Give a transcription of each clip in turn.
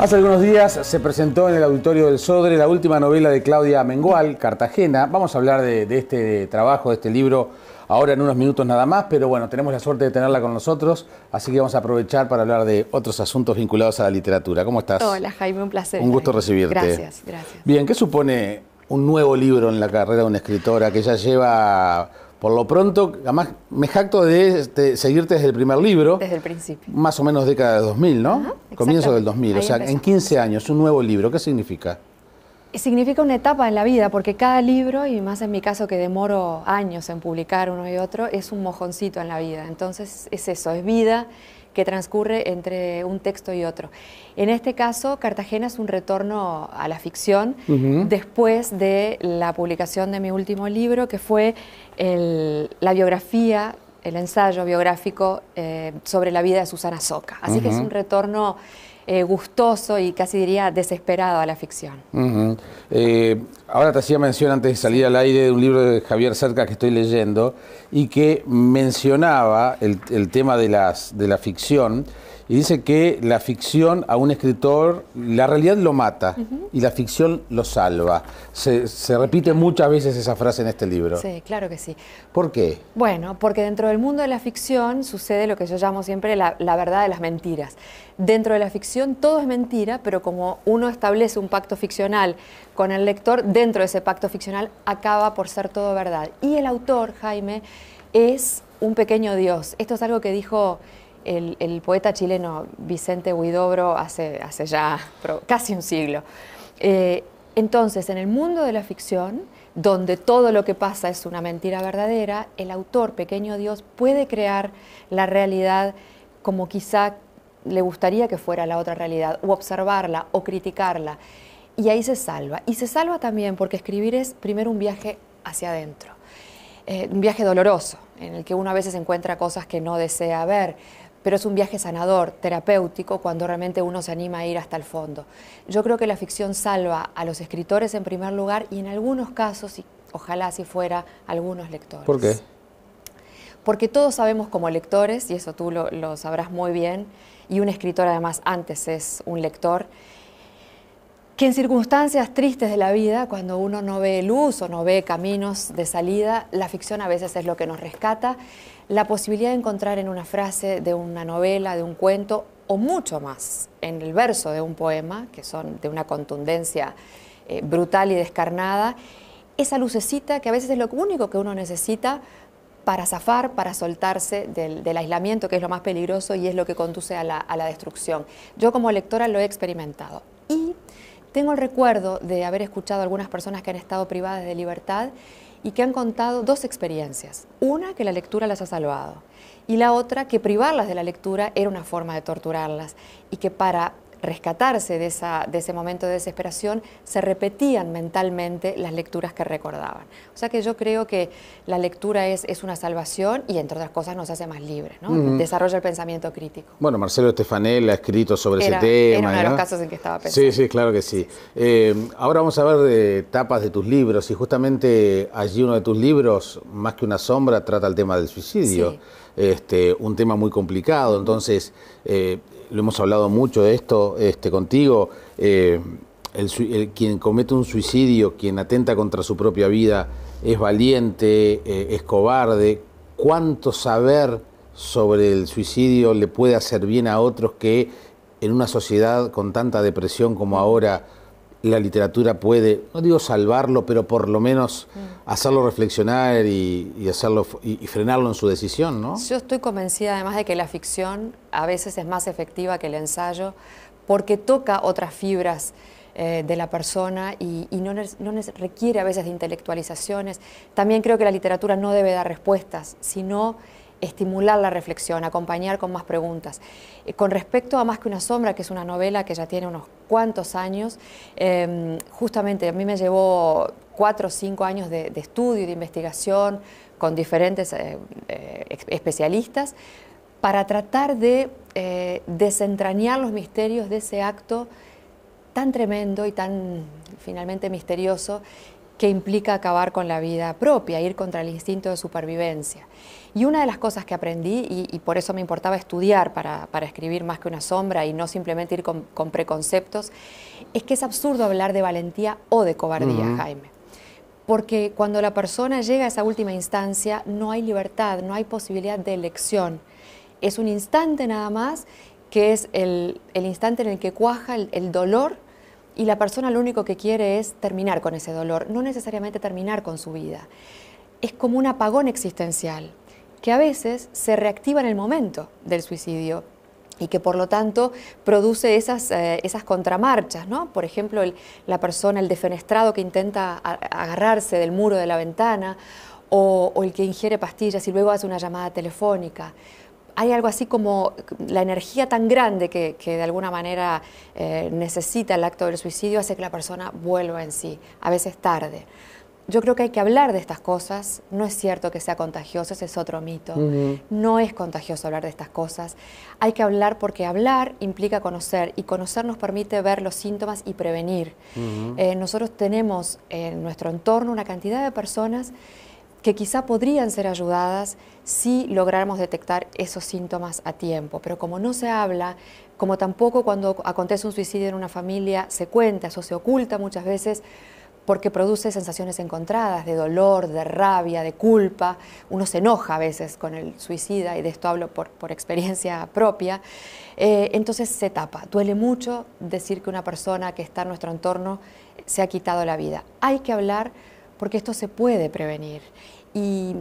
Hace algunos días se presentó en el auditorio del Sodre la última novela de Claudia Mengual, Cartagena. Vamos a hablar de, este trabajo, de este libro, ahora en unos minutos nada más, pero bueno, tenemos la suerte de tenerla con nosotros, así que vamos a aprovechar para hablar de otros asuntos vinculados a la literatura. ¿Cómo estás? Hola Jaime, un placer. Un gusto recibirte. Gracias, gracias. Bien, ¿qué supone un nuevo libro en la carrera de una escritora que ya lleva por lo pronto, además me jacto de este, seguirte desde el primer libro. Desde el principio. Más o menos década de 2000, ¿no? Comienzo del 2000, o sea, en 15 años, un nuevo libro. ¿Qué significa? Significa una etapa en la vida, porque cada libro, y más en mi caso que demoro años en publicar uno y otro, es un mojoncito en la vida. Entonces es eso, es vida, que transcurre entre un texto y otro. En este caso, Cartagena es un retorno a la ficción después de la publicación de mi último libro, que fue la biografía el ensayo biográfico eh, sobre la vida de Susana Soca. Así que es un retorno eh, gustoso y casi diría desesperado a la ficción. Eh, ahora te hacía mención antes de salir al aire de un libro de Javier Cerca que estoy leyendo y que mencionaba el, tema de la ficción y dice que la ficción a un escritor, la realidad lo mata y la ficción lo salva. Se, repite muchas veces esa frase en este libro. Sí, claro que sí. ¿Por qué? Bueno, porque dentro del mundo de la ficción sucede lo que yo llamo siempre la verdad de las mentiras. Dentro de la ficción todo es mentira, pero como uno establece un pacto ficcional con el lector, dentro de ese pacto ficcional acaba por ser todo verdad. Y el autor, Jaime, es un pequeño Dios. Esto es algo que dijo el, poeta chileno Vicente Huidobro hace, hace ya casi un siglo. Eh, entonces, en el mundo de la ficción, donde todo lo que pasa es una mentira verdadera, el autor, pequeño Dios, puede crear la realidad como quizá le gustaría que fuera la otra realidad, o observarla, o criticarla. Y ahí se salva. Y se salva también porque escribir es primero un viaje hacia adentro, eh, un viaje doloroso, en el que uno a veces encuentra cosas que no desea ver, pero es un viaje sanador, terapéutico, cuando realmente uno se anima a ir hasta el fondo. Yo creo que la ficción salva a los escritores en primer lugar y en algunos casos, ojalá si fuera, algunos lectores. ¿Por qué? Porque todos sabemos como lectores, y eso tú lo sabrás muy bien, y un escritor además antes es un lector, que en circunstancias tristes de la vida, cuando uno no ve luz o no ve caminos de salida, la ficción a veces es lo que nos rescata, la posibilidad de encontrar en una frase de una novela, de un cuento, o mucho más, en el verso de un poema, que son de una contundencia eh, brutal y descarnada, esa lucecita que a veces es lo único que uno necesita para zafar, para soltarse del, aislamiento, que es lo más peligroso y es lo que conduce a la destrucción. Yo como lectora lo he experimentado. Tengo el recuerdo de haber escuchado a algunas personas que han estado privadas de libertad y que han contado dos experiencias. Una, que la lectura las ha salvado y la otra, que privarlas de la lectura era una forma de torturarlas y que para rescatarse de, esa, de, ese momento de desesperación, se repetían mentalmente las lecturas que recordaban. O sea que yo creo que la lectura es, es una salvación y entre otras cosas nos hace más libres, ¿no? Desarrolla el pensamiento crítico. Bueno, Marcelo Estefanel ha escrito sobre ese tema. Era uno de los casos en que estaba pensando. Sí, sí, claro que sí. Eh, ahora vamos a ver de tapas de tus libros y justamente allí uno de tus libros, más que una sombra, trata el tema del suicidio. Este, un tema muy complicado, entonces... Eh, lo hemos hablado mucho de esto este, contigo, eh, quien comete un suicidio, quien atenta contra su propia vida, es valiente, eh, es cobarde. ¿Cuánto saber sobre el suicidio le puede hacer bien a otros que en una sociedad con tanta depresión como ahora la literatura puede, no digo salvarlo, pero por lo menos mm. hacerlo reflexionar y, hacerlo, y, frenarlo en su decisión, ¿no? Yo estoy convencida además de que la ficción a veces es más efectiva que el ensayo porque toca otras fibras eh, de la persona y, no, no requiere a veces de intelectualizaciones. También creo que la literatura no debe dar respuestas, sino estimular la reflexión, acompañar con más preguntas. Eh, con respecto a Más que una sombra, que es una novela que ya tiene unos cuantos años, em, justamente a mí me llevó cuatro o cinco años de, estudio y de investigación con diferentes eh, eh, especialistas para tratar de desentrañar los misterios de ese acto tan tremendo y tan finalmente misterioso que implica acabar con la vida propia, ir contra el instinto de supervivencia. Y una de las cosas que aprendí, y, por eso me importaba estudiar para, escribir más que una sombra y no simplemente ir con, preconceptos, es que es absurdo hablar de valentía o de cobardía, Jaime. Porque cuando la persona llega a esa última instancia, no hay libertad, no hay posibilidad de elección. Es un instante nada más, que es el, instante en el que cuaja el dolor y la persona lo único que quiere es terminar con ese dolor, no necesariamente terminar con su vida. Es como un apagón existencial que a veces se reactiva en el momento del suicidio, y que por lo tanto produce esas, eh, esas contramarchas, ¿no? Por ejemplo, la persona, el defenestrado que intenta agarrarse del muro de la ventana o el que ingiere pastillas y luego hace una llamada telefónica hay algo así como la energía tan grande que, de alguna manera eh, necesita el acto del suicidio hace que la persona vuelva en sí, a veces tarde. Yo creo que hay que hablar de estas cosas. No es cierto que sea contagioso, ese es otro mito. No es contagioso hablar de estas cosas. Hay que hablar porque hablar implica conocer y conocer nos permite ver los síntomas y prevenir. Eh, nosotros tenemos en nuestro entorno una cantidad de personas que quizá podrían ser ayudadas si lográramos detectar esos síntomas a tiempo. Pero como no se habla, como tampoco cuando acontece un suicidio en una familia se cuenta, eso se oculta muchas veces porque produce sensaciones encontradas de dolor, de rabia, de culpa. Uno se enoja a veces con el suicida, y de esto hablo por, experiencia propia. Eh, entonces se tapa. Duele mucho decir que una persona que está en nuestro entorno se ha quitado la vida. Hay que hablar porque esto se puede prevenir. Y,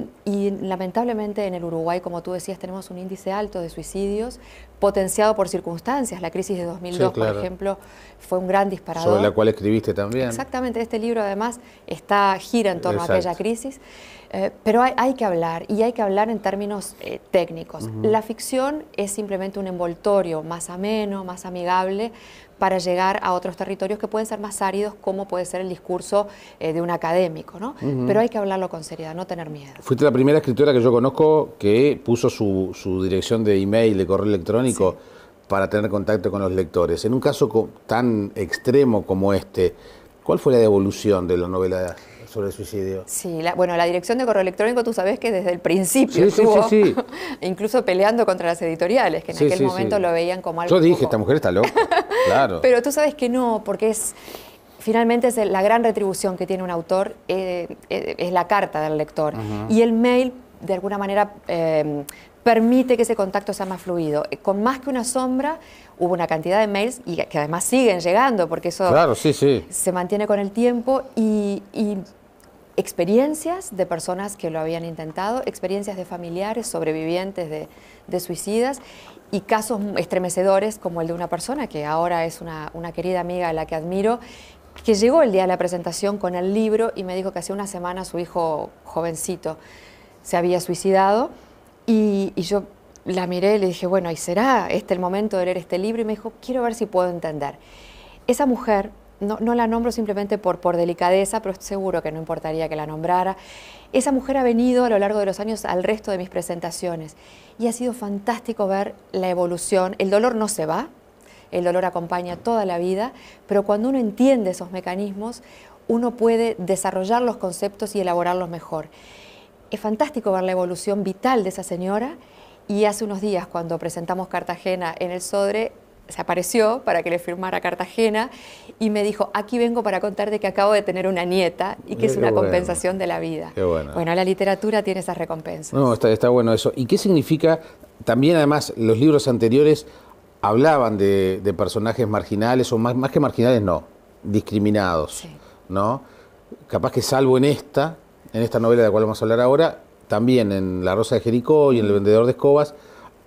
lamentablemente en el Uruguay, como tú decías, tenemos un índice alto de suicidios, potenciado por circunstancias. La crisis de 2002, por ejemplo, fue un gran disparador. Sobre la cual escribiste también. Exactamente, este libro además está gira en torno a aquella crisis. Eh, pero hay, que hablar, y hay que hablar en términos eh, técnicos. La ficción es simplemente un envoltorio más ameno, más amigable, para llegar a otros territorios que pueden ser más áridos, como puede ser el discurso eh, de un académico, ¿no? Pero hay que hablarlo con seriedad, no tener miedo. Fuiste la primera escritora que yo conozco que puso su, dirección de email, de correo electrónico, para tener contacto con los lectores. En un caso tan extremo como este, ¿cuál fue la devolución de la novela? sobre el suicidio. Sí, bueno, la dirección de correo electrónico, tú sabes que desde el principio sí, incluso peleando contra las editoriales, que en aquel momento lo veían como algo. Yo dije, esta mujer está loca. Pero tú sabes que no, porque es finalmente es la gran retribución que tiene un autor, eh, eh, es la carta del lector. Y el mail, de alguna manera, em, permite que ese contacto sea más fluido. Eh, con más que una sombra, hubo una cantidad de mails y que además siguen llegando, porque eso se mantiene con el tiempo y, experiencias de personas que lo habían intentado, experiencias de familiares, sobrevivientes de suicidas y casos estremecedores como el de una persona que ahora es una, querida amiga a la que admiro, que llegó el día de la presentación con el libro y me dijo que hace una semana su hijo jovencito se había suicidado y, yo la miré y le dije, bueno, ¿y será este el momento de leer este libro? Y me dijo, quiero ver si puedo entender. Esa mujer no, la nombro simplemente por, por delicadeza, pero seguro que no importaría que la nombrara. Esa mujer ha venido a lo largo de los años al resto de mis presentaciones y ha sido fantástico ver la evolución. El dolor no se va, el dolor acompaña toda la vida, pero cuando uno entiende esos mecanismos, uno puede desarrollar los conceptos y elaborarlos mejor. Es fantástico ver la evolución vital de esa señora y hace unos días cuando presentamos Cartagena en el Sodre, se apareció para que le firmara Cartagena y me dijo, aquí vengo para contarte que acabo de tener una nieta y que es una compensación de la vida. bueno. la literatura tiene esas recompensas. No, está, bueno eso. ¿Y qué significa? También además los libros anteriores hablaban de, personajes marginales, o más, que marginales no, discriminados, ¿no? Capaz que salvo en esta, en esta novela de la cual vamos a hablar ahora, también en La Rosa de Jericó y en El Vendedor de Escobas,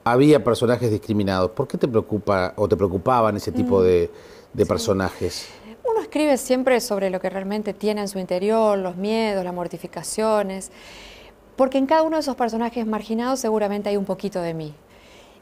había personajes discriminados. ¿Por qué te preocupa o te preocupaban ese tipo mm. de, personajes? Uno escribe siempre sobre lo que realmente tiene en su interior, los miedos, las mortificaciones, porque en cada uno de esos personajes marginados seguramente hay un poquito de mí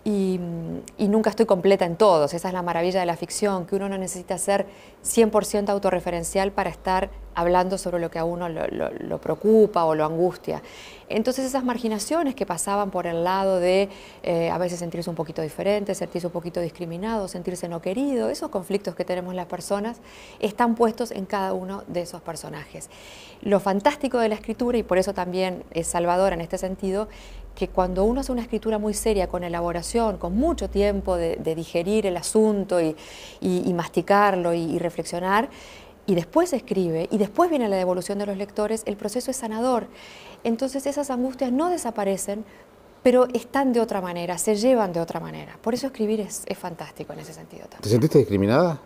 y, nunca estoy completa en todos. Esa es la maravilla de la ficción, que uno no necesita ser 100% autorreferencial para estar hablando sobre lo que a uno lo, preocupa o lo angustia. Entonces esas marginaciones que pasaban por el lado de eh, a veces sentirse un poquito diferente, sentirse un poquito discriminado, sentirse no querido, esos conflictos que tenemos las personas están puestos en cada uno de esos personajes. Lo fantástico de la escritura, y por eso también es salvadora en este sentido, que cuando uno hace una escritura muy seria, con elaboración, con mucho tiempo de, digerir el asunto y, masticarlo y, reflexionar, y después escribe, y después viene la devolución de los lectores, el proceso es sanador. Entonces esas angustias no desaparecen, pero están de otra manera, se llevan de otra manera. Por eso escribir es, es fantástico en ese sentido ¿Te sentiste discriminada?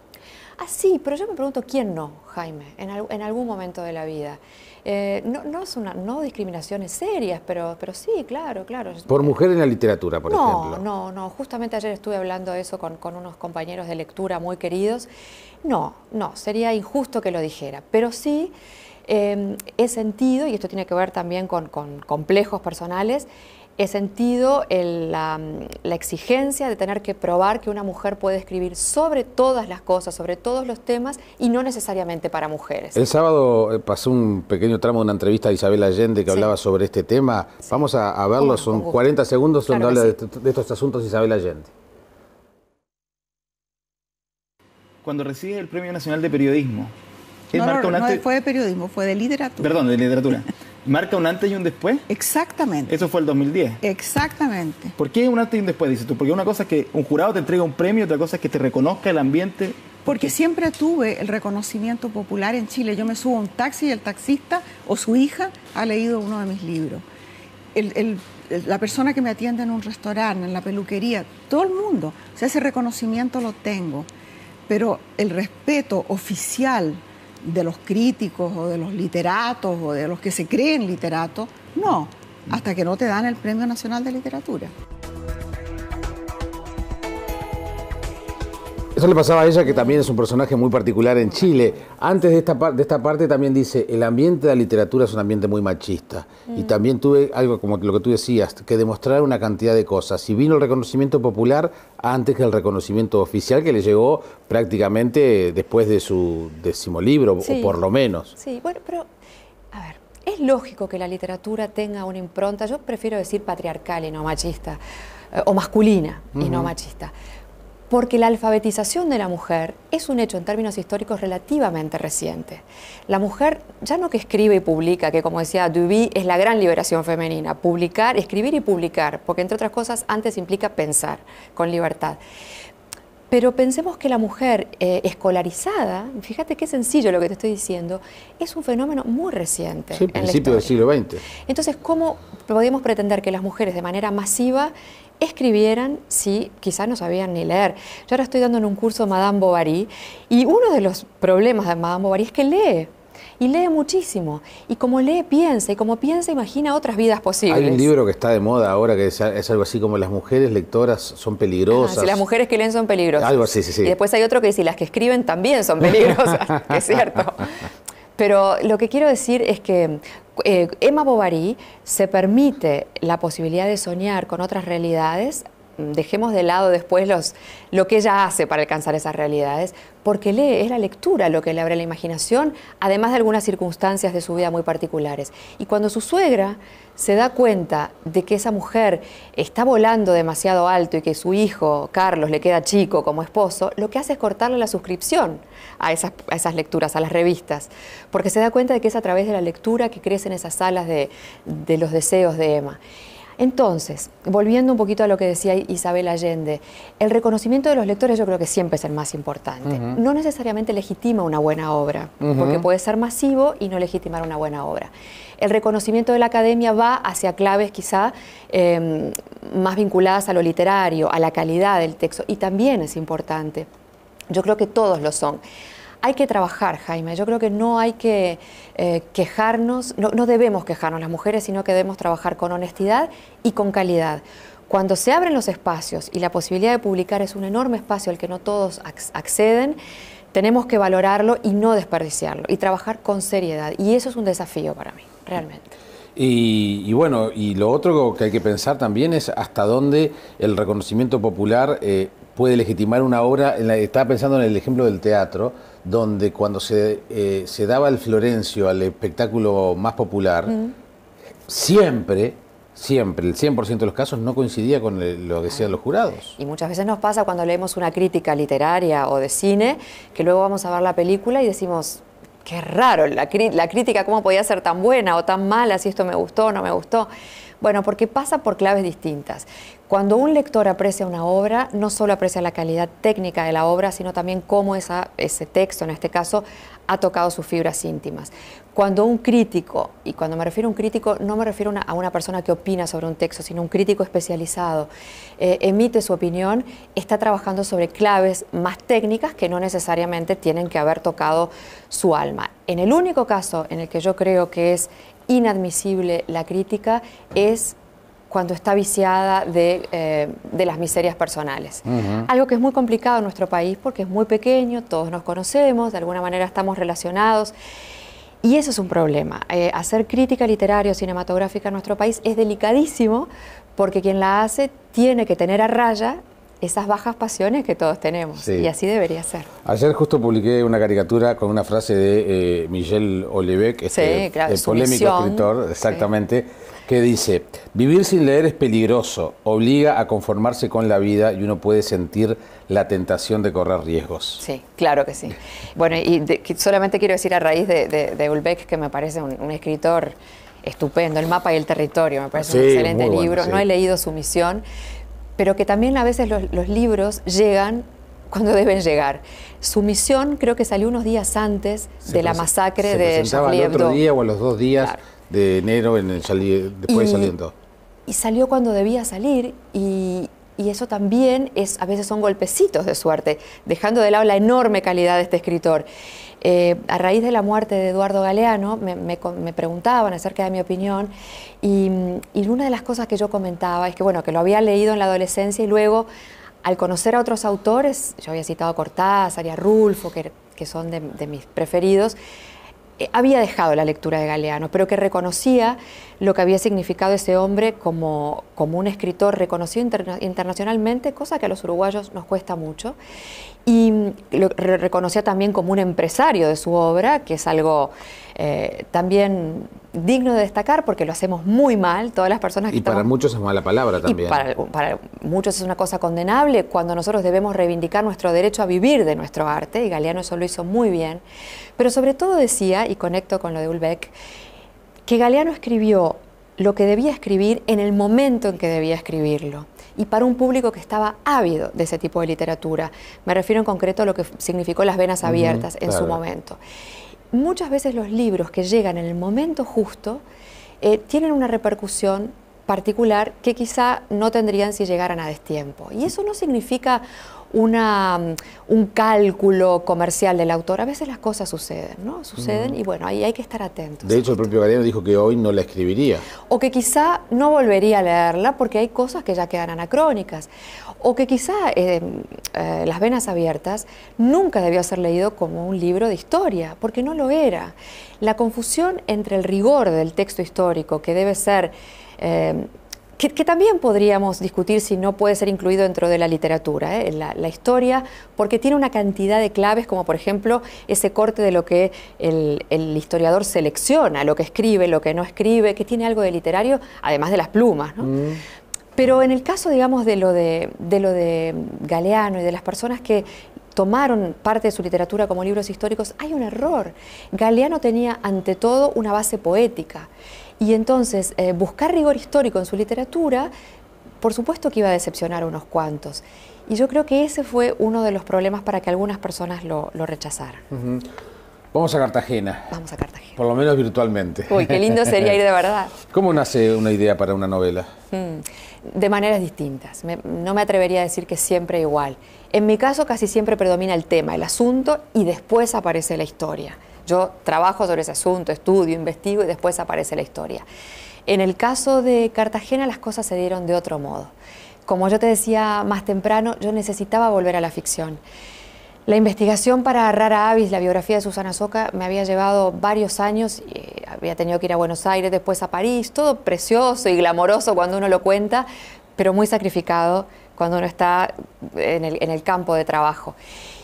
Ah, sí, pero yo me pregunto quién no, Jaime, en, en algún momento de la vida. Eh, no, no, no discriminaciones serias, pero, pero sí, claro, claro. ¿Por mujer en la literatura, por ejemplo? No, no, no. Justamente ayer estuve hablando de eso con, unos compañeros de lectura muy queridos. No, no, sería injusto que lo dijera, pero sí eh, he sentido, y esto tiene que ver también con complejos personales, he sentido la, exigencia de tener que probar que una mujer puede escribir sobre todas las cosas, sobre todos los temas y no necesariamente para mujeres. El sábado eh, pasó un pequeño tramo de una entrevista a Isabel Allende que hablaba sobre este tema. Vamos a, verlo, son 40 segundos donde habla de, estos asuntos Isabel Allende. Cuando recibe el Premio Nacional de Periodismo, no, no, no, fue de periodismo, fue de literatura. Perdón, de literatura. marca un antes y un después. Exactamente. Eso fue el 2010. Exactamente. ¿Por qué un antes y un después, dices tú? Porque una cosa es que un jurado te entrega un premio, otra cosa es que te reconozca el ambiente. Porque siempre tuve el reconocimiento popular en Chile. Yo me subo a un taxi y el taxista o su hija ha leído uno de mis libros. la persona que me atiende en un restaurante, en la peluquería, todo el mundo. O sea, ese reconocimiento lo tengo. Pero el respeto oficial, de los críticos o de los literatos o de los que se creen literatos. No, hasta que no te dan el Premio Nacional de Literatura. Eso le pasaba a ella, que también es un personaje muy particular en Chile. Antes de esta, de esta parte también dice, el ambiente de la literatura es un ambiente muy machista. Y mm. también tuve algo como lo que tú decías, que demostrar una cantidad de cosas. Y vino el reconocimiento popular antes que el reconocimiento oficial, que le llegó prácticamente después de su décimo libro, o por lo menos. Sí, bueno, pero a ver, es lógico que la literatura tenga una impronta, yo prefiero decir patriarcal y no machista, eh, o masculina y no machista porque la alfabetización de la mujer es un hecho en términos históricos relativamente reciente. La mujer ya no que escribe y publica, que como decía Duby es la gran liberación femenina, publicar, escribir y publicar, porque entre otras cosas antes implica pensar con libertad. Pero pensemos que la mujer eh, escolarizada, fíjate qué sencillo lo que te estoy diciendo, es un fenómeno muy reciente. Sí, en principio del siglo XX. Entonces, ¿cómo podemos pretender que las mujeres de manera masiva escribieran si quizás no sabían ni leer. Yo ahora estoy dando en un curso Madame Bovary y uno de los problemas de Madame Bovary es que lee. Y lee muchísimo. Y como lee, piensa. Y como piensa, imagina otras vidas posibles. Hay un libro que está de moda ahora que es, algo así como las mujeres lectoras son peligrosas. Ah, las mujeres que leen son peligrosas. Algo así, sí, sí. Y después hay otro que dice, las que escriben también son peligrosas. es cierto. Pero lo que quiero decir es que eh, Emma Bovary se permite la posibilidad de soñar con otras realidades dejemos de lado después los, lo que ella hace para alcanzar esas realidades, porque lee, es la lectura lo que le abre la imaginación, además de algunas circunstancias de su vida muy particulares. Y cuando su suegra se da cuenta de que esa mujer está volando demasiado alto y que su hijo, Carlos, le queda chico como esposo, lo que hace es cortarle la suscripción a esas, esas lecturas, a las revistas, porque se da cuenta de que es a través de la lectura que crecen esas alas de, de los deseos de Emma. Entonces, volviendo un poquito a lo que decía Isabel Allende, el reconocimiento de los lectores yo creo que siempre es el más importante. No necesariamente legitima una buena obra, porque puede ser masivo y no legitimar una buena obra. El reconocimiento de la academia va hacia claves quizá em, más vinculadas a lo literario, a la calidad del texto, y también es importante. Yo creo que todos lo son hay que trabajar, Jaime. Yo creo que no hay que eh, quejarnos, no, debemos quejarnos las mujeres, sino que debemos trabajar con honestidad y con calidad. Cuando se abren los espacios y la posibilidad de publicar es un enorme espacio al que no todos acceden, tenemos que valorarlo y no desperdiciarlo y trabajar con seriedad. Y eso es un desafío para mí, realmente. Y, bueno, y lo otro que hay que pensar también es hasta dónde el reconocimiento popular eh, puede legitimar una obra, estaba pensando en el ejemplo del teatro, donde cuando se, eh, daba el Florencio al espectáculo más popular, siempre siempre, el 100% de los casos no coincidía con lo que decían los jurados. Y muchas veces nos pasa cuando leemos una crítica literaria o de cine, que luego vamos a ver la película y decimos, qué raro, la, la crítica cómo podía ser tan buena o tan mala, si esto me gustó o no me gustó. Bueno, porque pasa por claves distintas. Cuando un lector aprecia una obra, no solo aprecia la calidad técnica de la obra, sino también cómo ese texto, en este caso, ha tocado sus fibras íntimas. Cuando un crítico, y cuando me refiero a un crítico, no me refiero a una persona que opina sobre un texto, sino un crítico especializado, eh, emite su opinión, está trabajando sobre claves más técnicas que no necesariamente tienen que haber tocado su alma. En el único caso en el que yo creo que es inadmisible la crítica es cuando está viciada de, eh, las miserias personales. Algo que es muy complicado en nuestro país porque es muy pequeño, todos nos conocemos, de alguna manera estamos relacionados. Y eso es un problema. Eh, hacer crítica literaria o cinematográfica en nuestro país es delicadísimo porque quien la hace tiene que tener a raya esas bajas pasiones que todos tenemos. Y así debería ser. Ayer justo publiqué una caricatura con una frase de eh, Michel que este el polémico escritor, exactamente que dice, vivir sin leer es peligroso, obliga a conformarse con la vida y uno puede sentir la tentación de correr riesgos. Sí, claro que sí. Bueno, y solamente quiero decir a raíz de, Ulbeck, que me parece un, escritor estupendo, El mapa y el territorio, me parece un excelente libro, no he leído su misión, pero que también a veces los, libros llegan cuando deben llegar. Su misión creo que salió unos días antes de la masacre se de Charlie otro día o los dos días de enero en el después y, de saliendo. Y salió cuando debía salir y, y eso también es, a veces son golpecitos de suerte, dejando de lado la enorme calidad de este escritor. Eh, a raíz de la muerte de Eduardo Galeano, me, me, preguntaban acerca de mi opinión y, y, una de las cosas que yo comentaba es que, bueno, que lo había leído en la adolescencia y luego, al conocer a otros autores, yo había citado a Cortázar y a Rulfo, que, que son de, de mis preferidos, eh, había dejado la lectura de Galeano, pero que reconocía lo que había significado ese hombre como, como un escritor reconocido internacionalmente, cosa que a los uruguayos nos cuesta mucho, y lo reconocía también como un empresario de su obra, que es algo eh, también digno de destacar porque lo hacemos muy mal, todas las personas que... Y para muchos es mala palabra también. para, muchos es una cosa condenable cuando nosotros debemos reivindicar nuestro derecho a vivir de nuestro arte, y Galeano eso lo hizo muy bien, pero sobre todo decía, y conecto con lo de Ulbeck, que Galeano escribió lo que debía escribir en el momento en que debía escribirlo y para un público que estaba ávido de ese tipo de literatura. Me refiero en concreto a lo que significó las venas abiertas en su momento muchas veces los libros que llegan en el momento justo eh, tienen una repercusión particular que quizá no tendrían si llegaran a destiempo. Y eso no significa una, mm, un cálculo comercial del autor. A veces las cosas suceden, ¿no? Suceden y bueno, ahí hay que estar atentos. De hecho, el propio Galeano dijo que hoy no la escribiría. O que quizá no volvería a leerla porque hay cosas que ya quedan anacrónicas o que quizá eh, eh, Las Venas Abiertas nunca debió ser leído como un libro de historia, porque no lo era. La confusión entre el rigor del texto histórico, que debe ser, eh, que, también podríamos discutir si no puede ser incluido dentro de la literatura, la, historia, porque tiene una cantidad de claves, como por ejemplo ese corte de lo que el, historiador selecciona, lo que escribe, lo que no escribe, que tiene algo de literario, además de las plumas. ¿no? Mm. Pero en el caso, digamos, de lo de, lo de Galeano y de las personas que tomaron parte de su literatura como libros históricos, hay un error. Galeano tenía ante todo una base poética y entonces eh, buscar rigor histórico en su literatura, por supuesto que iba a decepcionar a unos cuantos. Y yo creo que ese fue uno de los problemas para que algunas personas lo, lo rechazaran. Vamos a Cartagena. Vamos a Cartagena. Por lo menos virtualmente. Uy, qué lindo sería ir de verdad. ¿Cómo nace una idea para una novela? Mm de maneras distintas. no me atrevería a decir que siempre igual. En mi caso casi siempre predomina el tema, el asunto, y después aparece la historia. Yo trabajo sobre ese asunto, estudio, investigo y después aparece la historia. En el caso de Cartagena las cosas se dieron de otro modo. Como yo te decía más temprano, yo necesitaba volver a la ficción. La investigación para Rara Avis, la biografía de Susana Soca, me había llevado varios años. Y eh, había tenido que ir a Buenos Aires, después a París, todo precioso y glamoroso cuando uno lo cuenta, pero muy sacrificado cuando uno está en el, campo de trabajo.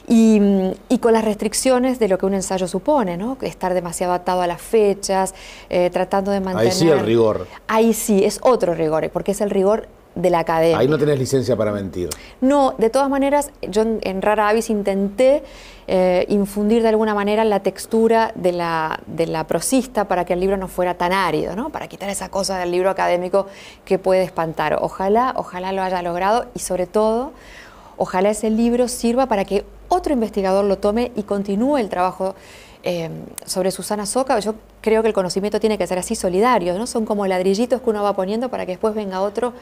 Mm, y, con las restricciones de lo que un ensayo supone, ¿no? Estar demasiado atado a las fechas, eh, tratando de mantener... Ahí sí el rigor. Ahí sí, es otro rigor, porque es el rigor la Ahí no tenés licencia para mentir. No, de todas maneras, yo en, Rara Avis intenté eh, infundir de alguna manera la textura de la, de la, prosista para que el libro no fuera tan árido, ¿no? para quitar esa cosa del libro académico que puede espantar. Ojalá, ojalá lo haya logrado y sobre todo, ojalá ese libro sirva para que otro investigador lo tome y continúe el trabajo. Eh, sobre Susana Soca, yo creo que el conocimiento tiene que ser así solidario, ¿no? Son como ladrillitos que uno va poniendo para que después venga otro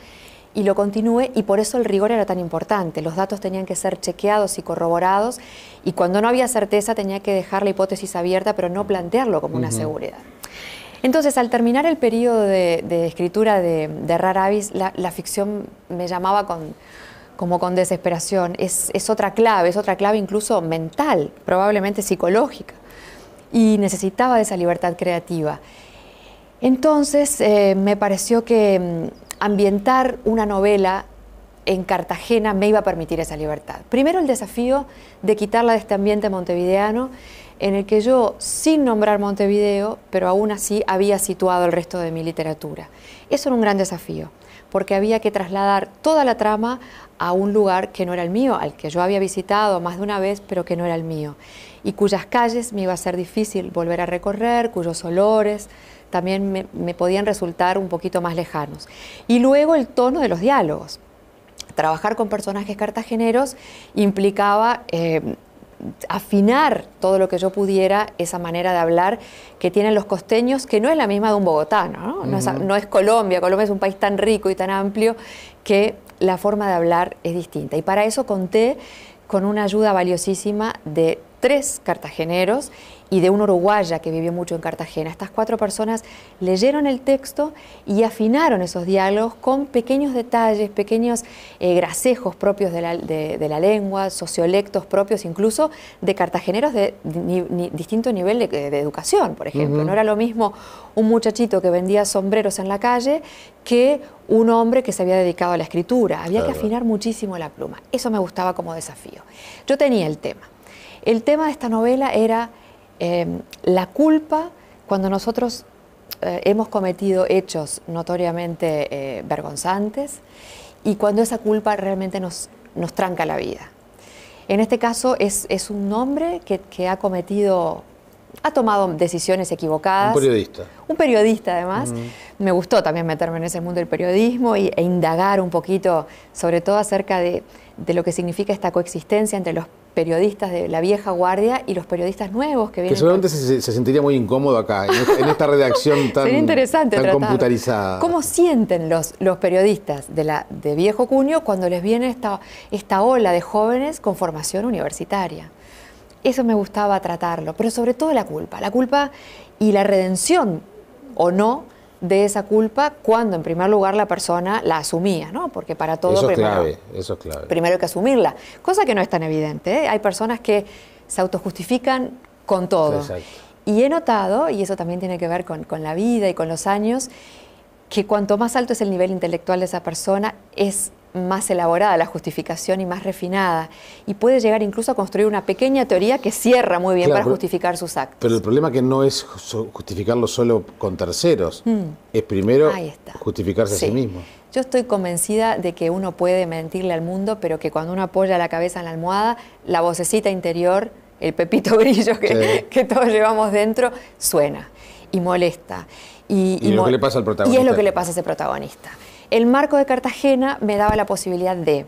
y lo continúe y por eso el rigor era tan importante. Los datos tenían que ser chequeados y corroborados y cuando no había certeza tenía que dejar la hipótesis abierta pero no plantearlo como una seguridad. Entonces, al terminar el periodo de, escritura de, de Rara Avis, la, ficción me llamaba con, como con desesperación. Es, otra clave, es otra clave incluso mental, probablemente psicológica. Y necesitaba de esa libertad creativa. Entonces eh, me pareció que mm, ambientar una novela en Cartagena me iba a permitir esa libertad. Primero el desafío de quitarla de este ambiente montevideano en el que yo, sin nombrar Montevideo, pero aún así había situado el resto de mi literatura. Eso era un gran desafío, porque había que trasladar toda la trama a un lugar que no era el mío, al que yo había visitado más de una vez, pero que no era el mío y cuyas calles me iba a ser difícil volver a recorrer, cuyos olores también me, podían resultar un poquito más lejanos. Y luego el tono de los diálogos. Trabajar con personajes cartageneros implicaba... Eh, afinar todo lo que yo pudiera esa manera de hablar que tienen los costeños, que no es la misma de un bogotano, ¿no? no, es, Colombia, Colombia es un país tan rico y tan amplio que la forma de hablar es distinta. Y para eso conté con una ayuda valiosísima de tres cartageneros y de un uruguaya que vivió mucho en Cartagena. Estas cuatro personas leyeron el texto y afinaron esos diálogos con pequeños detalles, pequeños eh, grasejos propios de la, lengua, sociolectos propios incluso de cartageneros de, distinto nivel de, educación, por ejemplo. No era lo mismo un muchachito que vendía sombreros en la calle que un hombre que se había dedicado a la escritura. Había que afinar muchísimo la pluma. Eso me gustaba como desafío. Yo tenía el tema. El tema de esta novela era em, la culpa cuando nosotros eh, hemos cometido hechos notoriamente eh, vergonzantes y cuando esa culpa realmente nos, nos tranca la vida. En este caso es, es un hombre que, que, ha cometido, ha tomado decisiones equivocadas. Un periodista. Un periodista además. Me gustó también meterme en ese mundo del periodismo y, e indagar un poquito, sobre todo acerca de, de lo que significa esta coexistencia entre los periodistas de la vieja guardia y los periodistas nuevos que vienen. Que seguramente se, sentiría muy incómodo acá, en, esta redacción tan, tan computarizada. ¿Cómo sienten los, los periodistas de, la, de viejo cuño cuando les viene esta, esta ola de jóvenes con formación universitaria? Eso me gustaba tratarlo, pero sobre todo la culpa. La culpa y la redención, o no, de esa culpa cuando en primer lugar la persona la asumía, ¿no? Porque para todo eso primero, clave, eso clave. primero hay que asumirla, cosa que no es tan evidente. ¿eh? Hay personas que se autojustifican con todo. Y he notado, y eso también tiene que ver con, con la vida y con los años, que cuanto más alto es el nivel intelectual de esa persona, es más elaborada la justificación y más refinada. Y puede llegar incluso a construir una pequeña teoría que cierra muy bien para justificar sus actos. Pero el problema que no es justificarlo solo con terceros, hmm. es primero justificarse a sí mismo. Yo estoy convencida de que uno puede mentirle al mundo, pero que cuando uno apoya la cabeza en la almohada, la vocecita interior, el pepito brillo que, todos llevamos dentro, suena y molesta. Y, y, lo que le pasa al protagonista. Y es lo que le pasa a ese protagonista el marco de Cartagena me daba la posibilidad de...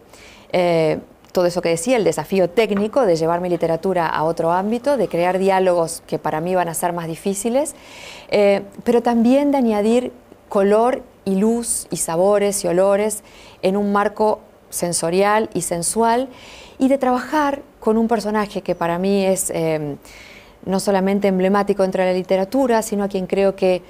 Eh, todo eso que decía, el desafío técnico de llevar mi literatura a otro ámbito, de crear diálogos que para mí van a ser más difíciles, eh, pero también de añadir color y luz y sabores y olores en un marco sensorial y sensual y de trabajar con un personaje que para mí es... Eh, no solamente emblemático entre la literatura, sino a quien creo que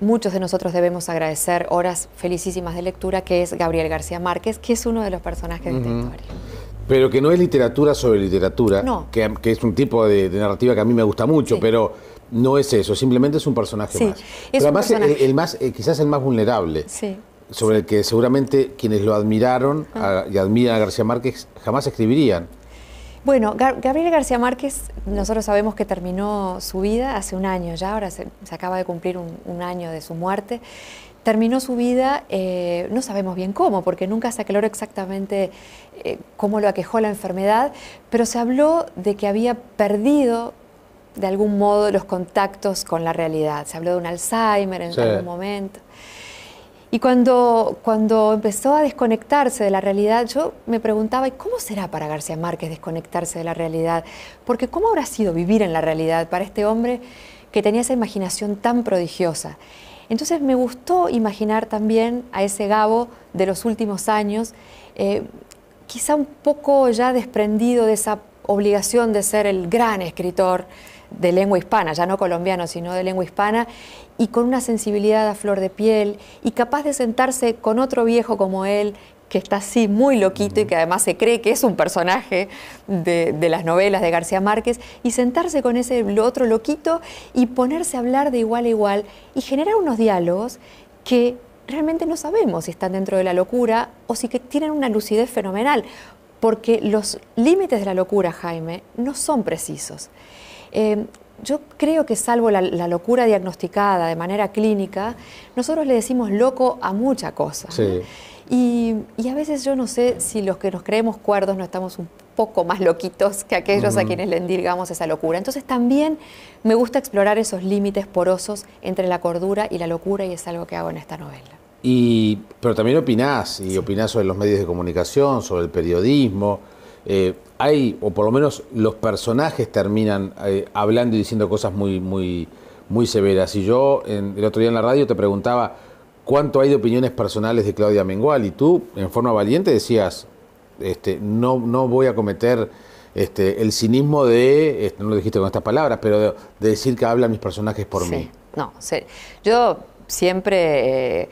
muchos de nosotros debemos agradecer horas felicísimas de lectura, que es Gabriel García Márquez, que es uno de los personajes de esta Pero que no es literatura sobre literatura, que, es un tipo de, narrativa que a mí me gusta mucho, pero no es eso, simplemente es un personaje más. pero además El, más, eh, quizás el más vulnerable. sobre el que seguramente quienes lo admiraron ah. y admiran a García Márquez jamás escribirían. Bueno, Gabriel García Márquez, nosotros sabemos que terminó su vida hace un año ya, ahora se, acaba de cumplir un, año de su muerte. Terminó su vida, eh, no sabemos bien cómo, porque nunca se aclaró exactamente eh, cómo lo aquejó la enfermedad, pero se habló de que había perdido de algún modo los contactos con la realidad. Se habló de un Alzheimer en algún momento. Y cuando, cuando empezó a desconectarse de la realidad, yo me preguntaba, ¿y cómo será para García Márquez desconectarse de la realidad? Porque ¿cómo habrá sido vivir en la realidad para este hombre que tenía esa imaginación tan prodigiosa? Entonces me gustó imaginar también a ese Gabo de los últimos años, eh, quizá un poco ya desprendido de esa obligación de ser el gran escritor, de lengua hispana, ya no colombiano, sino de lengua hispana, y con una sensibilidad a flor de piel, y capaz de sentarse con otro viejo como él, que está así muy loquito y que además se cree que es un personaje de, de, las novelas de García Márquez, y sentarse con ese otro loquito y ponerse a hablar de igual a igual y generar unos diálogos que realmente no sabemos si están dentro de la locura o si que tienen una lucidez fenomenal, porque los límites de la locura, Jaime, no son precisos. Eh, yo creo que salvo la, locura diagnosticada de manera clínica, nosotros le decimos loco a mucha cosa. Y, a veces yo no sé si los que nos creemos cuerdos no estamos un poco más loquitos que aquellos a quienes le endilgamos esa locura. Entonces también me gusta explorar esos límites porosos entre la cordura y la locura y es algo que hago en esta novela. Y, pero también opinás, y opinás sobre los medios de comunicación, sobre el periodismo. Eh, hay, o por lo menos los personajes terminan eh, hablando y diciendo cosas muy, muy, muy severas. Y yo el otro día en la radio te preguntaba cuánto hay de opiniones personales de Claudia Mengual y tú en forma valiente decías, este, no, no voy a cometer este, el cinismo de, este, no lo dijiste con estas palabras, pero de, decir que hablan mis personajes por mí. No, yo siempre... Eh,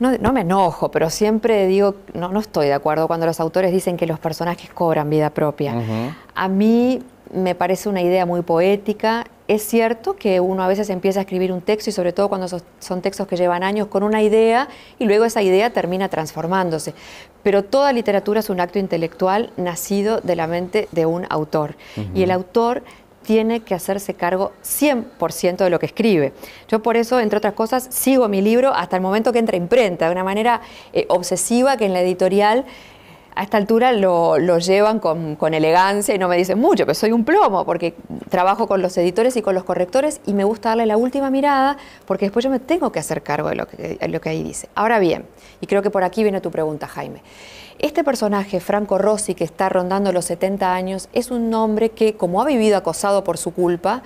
no, me enojo, pero siempre digo, no, no estoy de acuerdo cuando los autores dicen que los personajes cobran vida propia. A mí me parece una idea muy poética. Es cierto que uno a veces empieza a escribir un texto y sobre todo cuando son textos que llevan años con una idea y luego esa idea termina transformándose. Pero toda literatura es un acto intelectual nacido de la mente de un autor. Y el autor tiene que hacerse cargo 100% de lo que escribe. Yo por eso, entre otras cosas, sigo mi libro hasta el momento que entra imprenta, de una manera eh, obsesiva que en la editorial a esta altura lo, llevan con, elegancia y no me dicen mucho, pero soy un plomo, porque trabajo con los editores y con los correctores y me gusta darle la última mirada, porque después yo me tengo que hacer cargo de lo que, de lo que ahí dice. Ahora bien, y creo que por aquí viene tu pregunta, Jaime. Este personaje, Franco Rossi, que está rondando los 70 años, es un hombre que, como ha vivido acosado por su culpa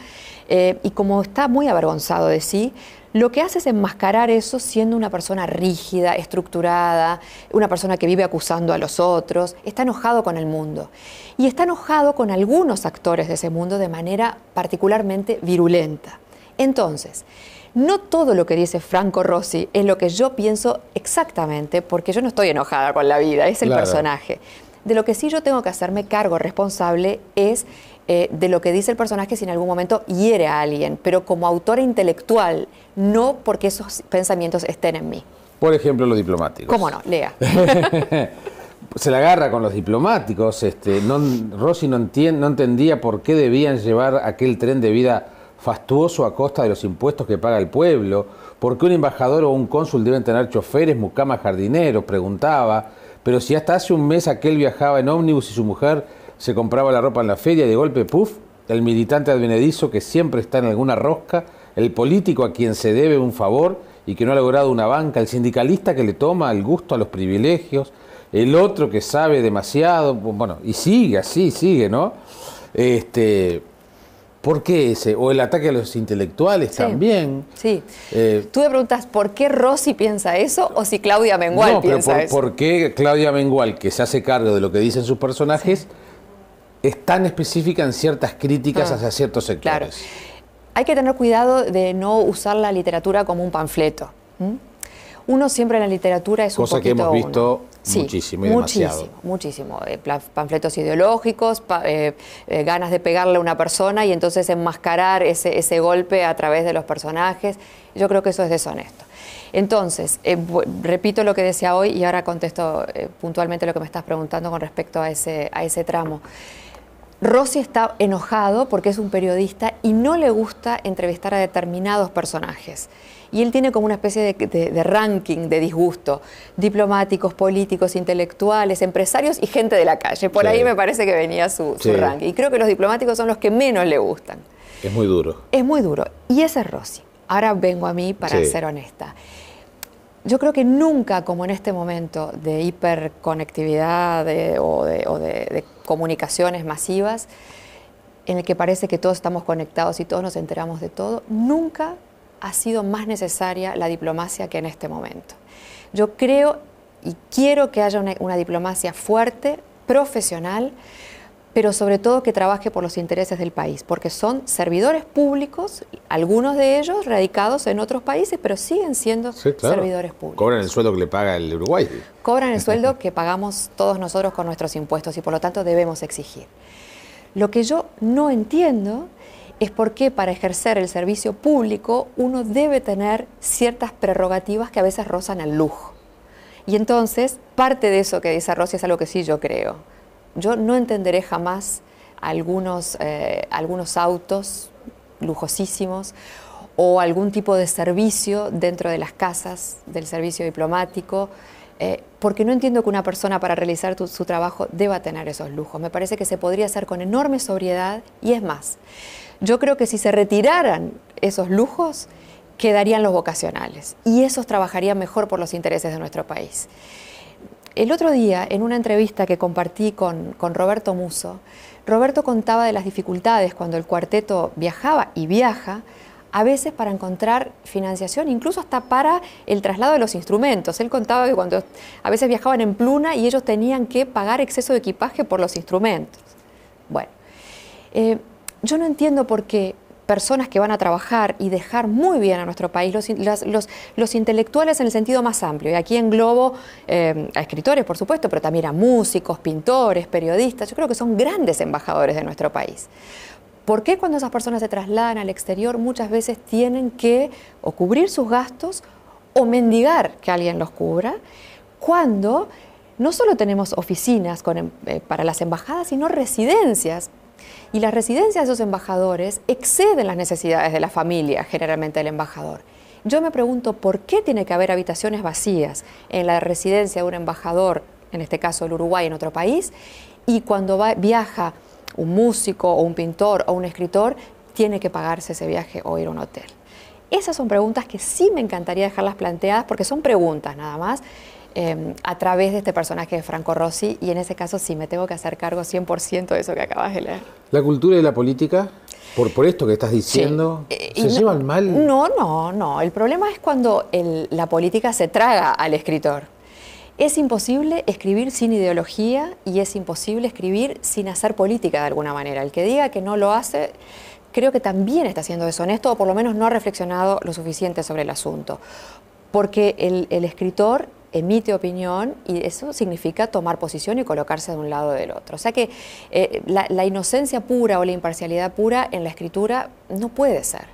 eh, y como está muy avergonzado de sí, lo que hace es enmascarar eso siendo una persona rígida, estructurada, una persona que vive acusando a los otros, está enojado con el mundo. Y está enojado con algunos actores de ese mundo de manera particularmente virulenta. Entonces, no todo lo que dice Franco Rossi es lo que yo pienso exactamente, porque yo no estoy enojada con la vida, es el personaje. De lo que sí yo tengo que hacerme cargo responsable es eh, de lo que dice el personaje si en algún momento hiere a alguien, pero como autora intelectual, no porque esos pensamientos estén en mí. Por ejemplo, los diplomáticos. ¿Cómo no? Lea. se la agarra con los diplomáticos. Este, Rossi no entendía por qué debían llevar aquel tren de vida fastuoso a costa de los impuestos que paga el pueblo? ¿Por qué un embajador o un cónsul deben tener choferes, mucamas, jardineros? Preguntaba. Pero si hasta hace un mes aquel viajaba en ómnibus y su mujer se compraba la ropa en la feria de golpe, puff, el militante advenedizo que siempre está en alguna rosca, el político a quien se debe un favor y que no ha logrado una banca, el sindicalista que le toma el gusto a los privilegios, el otro que sabe demasiado, bueno, y sigue así, sigue, ¿no? Este, ¿Por qué ese? O el ataque a los intelectuales también. Sí. Eh, Tú me preguntas, ¿por qué Rossi piensa eso o si Claudia Mengual no, piensa pero por, pero ¿Por qué Claudia Mengual, que se hace cargo de lo que dicen sus personajes, es tan específica en ciertas críticas ah, hacia ciertos sectores? Claro. Hay que tener cuidado de no usar la literatura como un panfleto uno siempre en la literatura es un poquito... Cosa que hemos visto muchísimo y demasiado. Muchísimo, eh, panfletos ideológicos, eh, eh, ganas de pegarle a una persona y entonces enmascarar ese, golpe a través de los personajes. Yo creo que eso es deshonesto. Entonces, repito lo que decía hoy y ahora contesto puntualmente lo que me estás preguntando con respecto a ese, a ese tramo. Rossi está enojado porque es un periodista y no le gusta entrevistar a determinados personajes y él tiene como una especie de, ranking de disgusto. Diplomáticos, políticos, intelectuales, empresarios y gente de la calle. Por ahí me parece que venía su, ranking. Y creo que los diplomáticos son los que menos le gustan. Es muy duro. Es muy duro. Y ese es Rossi. Ahora vengo a mí para ser honesta. Yo creo que nunca como en este momento de hiperconectividad o de comunicaciones masivas, en el que parece que todos estamos conectados y todos nos enteramos de todo, nunca ha sido más necesaria la diplomacia que en este momento. Yo creo y quiero que haya una, diplomacia fuerte, profesional, pero sobre todo que trabaje por los intereses del país, porque son servidores públicos, algunos de ellos radicados en otros países, pero siguen siendo servidores públicos. Cobran el sueldo que le paga el Uruguay. Cobran el sueldo que pagamos todos nosotros con nuestros impuestos y por lo tanto debemos exigir. Lo que yo no entiendo es porque para ejercer el servicio público uno debe tener ciertas prerrogativas que a veces rozan al lujo. Y entonces, parte de eso que dice Rossi es algo que sí yo creo. Yo no entenderé jamás algunos, eh, algunos autos lujosísimos o algún tipo de servicio dentro de las casas del servicio diplomático, eh, porque no entiendo que una persona para realizar su trabajo deba tener esos lujos. Me parece que se podría hacer con enorme sobriedad y es más, yo creo que si se retiraran esos lujos, quedarían los vocacionales y esos trabajarían mejor por los intereses de nuestro país. El otro día, en una entrevista que compartí con, Roberto Muso, Roberto contaba de las dificultades cuando el cuarteto viajaba y viaja, a veces para encontrar financiación, incluso hasta para el traslado de los instrumentos. Él contaba que cuando a veces viajaban en pluna y ellos tenían que pagar exceso de equipaje por los instrumentos. Bueno, eh, yo no entiendo por qué personas que van a trabajar y dejar muy bien a nuestro país, los, intelectuales en el sentido más amplio. Y aquí englobo Globo eh, a escritores, por supuesto, pero también a músicos, pintores, periodistas. Yo creo que son grandes embajadores de nuestro país. ¿Por qué cuando esas personas se trasladan al exterior muchas veces tienen que o cubrir sus gastos o mendigar que alguien los cubra? Cuando no solo tenemos oficinas em, eh, para las embajadas, sino residencias y las residencias de esos embajadores exceden las necesidades de la familia, generalmente del embajador. Yo me pregunto por qué tiene que haber habitaciones vacías en la residencia de un embajador, en este caso el Uruguay, en otro país, y cuando viaja un músico o un pintor o un escritor, tiene que pagarse ese viaje o ir a un hotel. Esas son preguntas que sí me encantaría dejarlas planteadas porque son preguntas nada más Em, a través de este personaje de Franco Rossi y en ese caso sí me tengo que hacer cargo 100% de eso que acabas de leer. ¿La cultura y la política? Por, por esto que estás diciendo, eh, ¿se llevan mal? No, no, no. El problema es cuando la política se traga al escritor. Es imposible escribir sin ideología y es imposible escribir sin hacer política de alguna manera. El que diga que no lo hace, creo que también está siendo deshonesto o por lo menos no ha reflexionado lo suficiente sobre el asunto. Porque el escritor emite opinión y eso significa tomar posición y colocarse de un lado del otro. O sea que eh, la, la inocencia pura o la imparcialidad pura en la escritura no puede ser.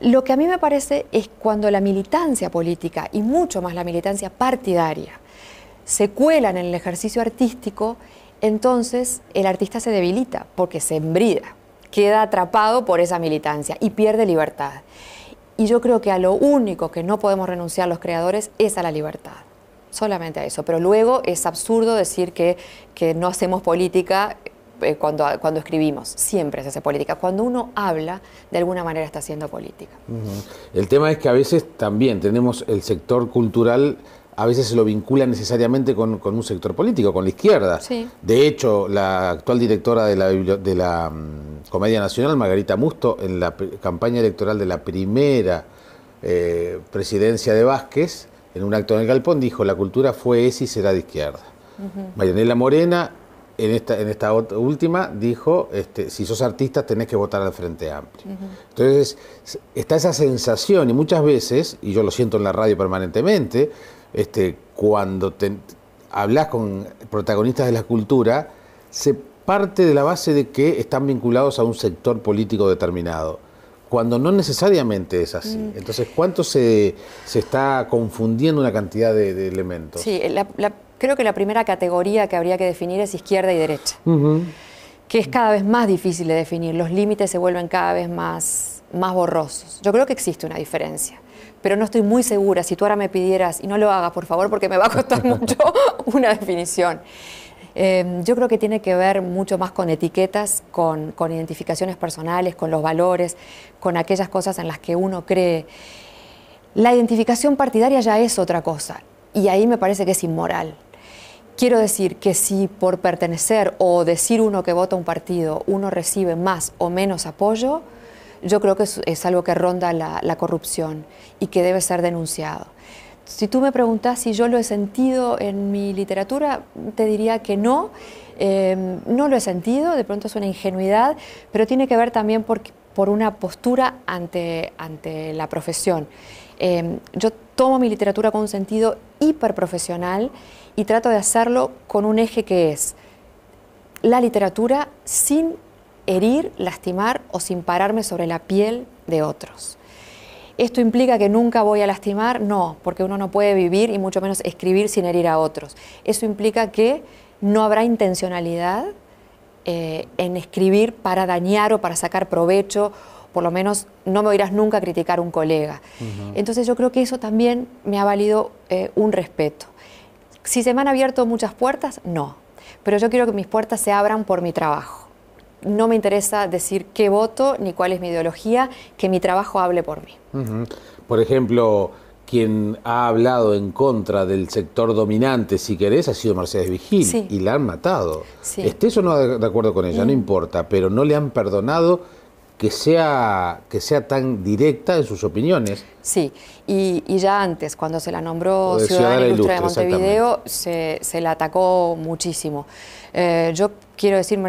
Lo que a mí me parece es cuando la militancia política y mucho más la militancia partidaria se cuelan en el ejercicio artístico, entonces el artista se debilita porque se embrida, queda atrapado por esa militancia y pierde libertad. Y yo creo que a lo único que no podemos renunciar los creadores es a la libertad. Solamente a eso. Pero luego es absurdo decir que, no hacemos política eh, cuando, cuando, escribimos, siempre se hace política. Cuando uno habla, de alguna manera está haciendo política. El tema es que a veces también tenemos el sector cultural a veces se lo vincula necesariamente con, un sector político, con la izquierda. De hecho, la actual directora de la, mm, Comedia Nacional, Margarita Musto, en la campaña electoral de la primera eh, presidencia de Vázquez, en un acto en el Galpón, dijo, la cultura fue es y será de izquierda. Uh Morena, en esta, última, dijo, este, si sos artista tenés que votar al Frente Amplio. Entonces, está esa sensación y muchas veces, y yo lo siento en la radio permanentemente, este, cuando hablas con protagonistas de la cultura, se parte de la base de que están vinculados a un sector político determinado, cuando no necesariamente es así. Mm. Entonces, ¿cuánto se, está confundiendo una cantidad de, elementos? Sí, creo que la primera categoría que habría que definir es izquierda y derecha, que es cada vez más difícil de definir, los límites se vuelven cada vez más borrosos. Yo creo que existe una diferencia pero no estoy muy segura. Si tú ahora me pidieras, y no lo hagas, por favor, porque me va a costar mucho una definición. Em, yo creo que tiene que ver mucho más con etiquetas, con, identificaciones personales, con los valores, con aquellas cosas en las que uno cree. La identificación partidaria ya es otra cosa y ahí me parece que es inmoral. Quiero decir que si por pertenecer o decir uno que vota un partido uno recibe más o menos apoyo, yo creo que es, algo que ronda la, corrupción y que debe ser denunciado. Si tú me preguntas si yo lo he sentido en mi literatura, te diría que no. Em, no lo he sentido, de pronto es una ingenuidad, pero tiene que ver también por, por una postura ante, ante la profesión. Em, yo tomo mi literatura con un sentido hiperprofesional y trato de hacerlo con un eje que es la literatura sin herir, lastimar o sin pararme sobre la piel de otros. ¿Esto implica que nunca voy a lastimar? No, porque uno no puede vivir y mucho menos escribir sin herir a otros. Eso implica que no habrá intencionalidad eh, en escribir para dañar o para sacar provecho por lo menos no me oirás nunca criticar a un colega. Entonces yo creo que eso también me ha valido eh, un respeto. Si se me han abierto muchas puertas, no, pero yo quiero que mis puertas se abran por mi trabajo no me interesa decir qué voto ni cuál es mi ideología, que mi trabajo hable por mí. Por ejemplo, quien ha hablado en contra del sector dominante, si querés, ha sido Mercedes Vigil y la han matado. Estés o no de acuerdo con ella, mm. no importa, pero no le han perdonado que sea, que sea tan directa en sus opiniones. Sí, y, ya antes, cuando se la nombró Ciudadana Ilustre, de Montevideo, se, se, la atacó muchísimo. Eh, yo quiero decir,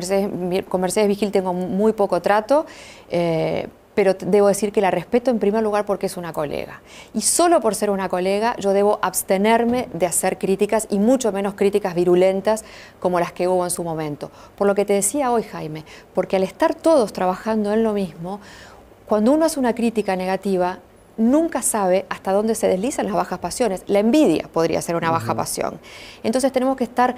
con Mercedes Vigil tengo muy poco trato, eh, pero debo decir que la respeto en primer lugar porque es una colega. Y solo por ser una colega yo debo abstenerme de hacer críticas y mucho menos críticas virulentas como las que hubo en su momento. Por lo que te decía hoy, Jaime, porque al estar todos trabajando en lo mismo, cuando uno hace una crítica negativa, nunca sabe hasta dónde se deslizan las bajas pasiones. La envidia podría ser una baja pasión. Entonces tenemos que estar,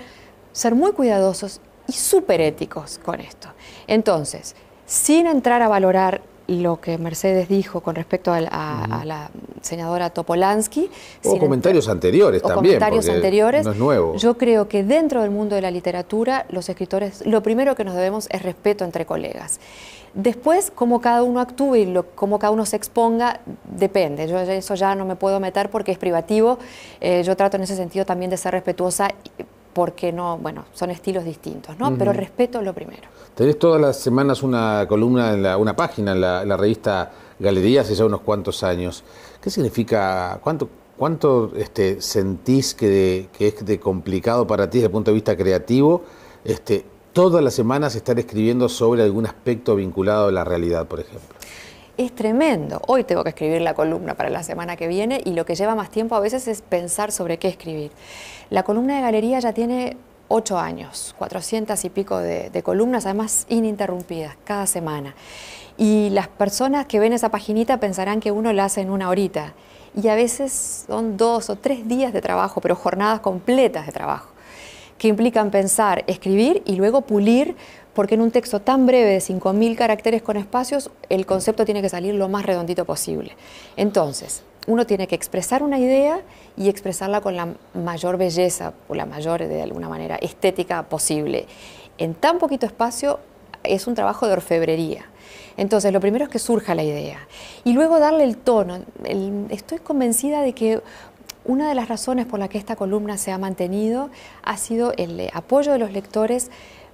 ser muy cuidadosos y súper éticos con esto. Entonces, sin entrar a valorar lo que Mercedes dijo con respecto a, la senadora Topolansky. O comentarios anteriores también. Comentarios anteriores. No es nuevo. Yo creo que dentro del mundo de la literatura, los escritores, lo primero que nos debemos es respeto entre colegas. Después, cómo cada uno actúe y cómo cada uno se exponga, depende. Yo eso ya no me puedo meter porque es privativo. Eh, yo trato en ese sentido también de ser respetuosa porque no, bueno, son estilos distintos, ¿no? Pero respeto lo primero. Tenés todas las semanas una columna, en una página en la, revista Galerías hace ya unos cuantos años. ¿Qué significa, cuánto, cuánto este, sentís que, que es complicado para ti desde el punto de vista creativo este, todas las semanas estar escribiendo sobre algún aspecto vinculado a la realidad, por ejemplo? es tremendo. Hoy tengo que escribir la columna para la semana que viene y lo que lleva más tiempo a veces es pensar sobre qué escribir. La columna de galería ya tiene ocho años, cuatrocientas y pico de, de, columnas, además ininterrumpidas, cada semana. Y las personas que ven esa paginita pensarán que uno la hace en una horita. Y a veces son dos o tres días de trabajo, pero jornadas completas de trabajo, que implican pensar, escribir y luego pulir porque en un texto tan breve de 5.000 caracteres con espacios, el concepto tiene que salir lo más redondito posible. Entonces, uno tiene que expresar una idea y expresarla con la mayor belleza, o la mayor, de alguna manera, estética posible. En tan poquito espacio es un trabajo de orfebrería. Entonces, lo primero es que surja la idea y luego darle el tono. estoy convencida de que una de las razones por la que esta columna se ha mantenido ha sido el apoyo de los lectores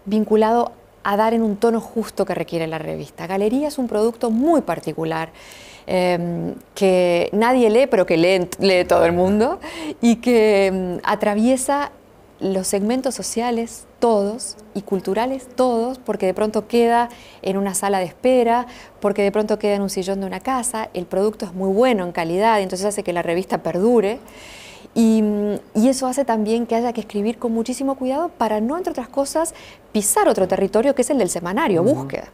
vinculado a dar en un tono justo que requiere la revista. Galería es un producto muy particular. Em, que nadie lee, pero que lee, todo el mundo, y que em, atraviesa los segmentos sociales todos y culturales todos, porque de pronto queda en una sala de espera, porque de pronto queda en un sillón de una casa, el producto es muy bueno en calidad, entonces hace que la revista perdure. Y, eso hace también que haya que escribir con muchísimo cuidado para no, entre otras cosas, pisar otro territorio que es el del semanario, búsqueda